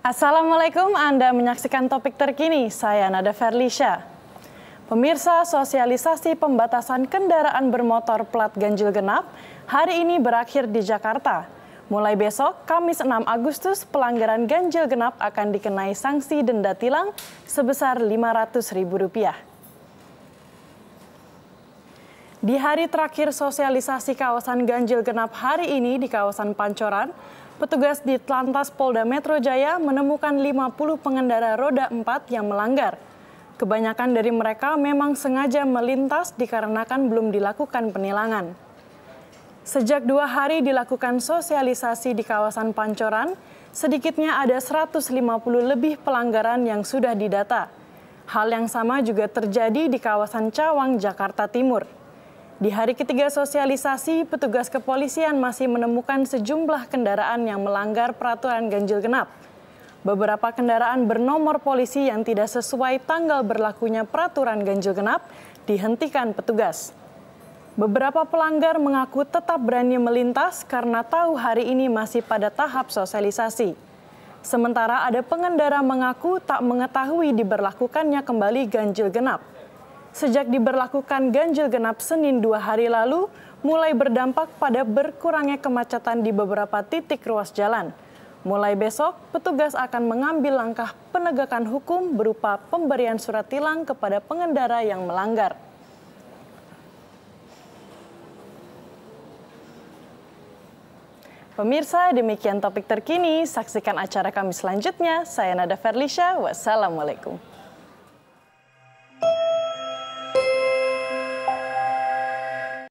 Assalamualaikum, Anda menyaksikan topik terkini. Saya Nada Ferlisha. Pemirsa, sosialisasi pembatasan kendaraan bermotor plat ganjil genap hari ini berakhir di Jakarta. Mulai besok, Kamis 6 Agustus, pelanggaran ganjil genap akan dikenai sanksi denda tilang sebesar Rp500.000. Di hari terakhir sosialisasi kawasan ganjil genap hari ini di kawasan Pancoran, petugas di Telantas Polda Metro Jaya menemukan 50 pengendara roda 4 yang melanggar. Kebanyakan dari mereka memang sengaja melintas dikarenakan belum dilakukan penilangan. Sejak dua hari dilakukan sosialisasi di kawasan Pancoran, sedikitnya ada 150 lebih pelanggaran yang sudah didata. Hal yang sama juga terjadi di kawasan Cawang, Jakarta Timur. Di hari ketiga sosialisasi, petugas kepolisian masih menemukan sejumlah kendaraan yang melanggar peraturan ganjil genap. Beberapa kendaraan bernomor polisi yang tidak sesuai tanggal berlakunya peraturan ganjil genap dihentikan petugas. Beberapa pelanggar mengaku tetap berani melintas karena tahu hari ini masih pada tahap sosialisasi. Sementara ada pengendara mengaku tak mengetahui diberlakukannya kembali ganjil genap sejak diberlakukan ganjil genap Senin dua hari lalu, mulai berdampak pada berkurangnya kemacetan di beberapa titik ruas jalan. Mulai besok, petugas akan mengambil langkah penegakan hukum berupa pemberian surat tilang kepada pengendara yang melanggar. Pemirsa, demikian topik terkini. Saksikan acara kami selanjutnya. Saya Nada Ferlisha, wassalamualaikum.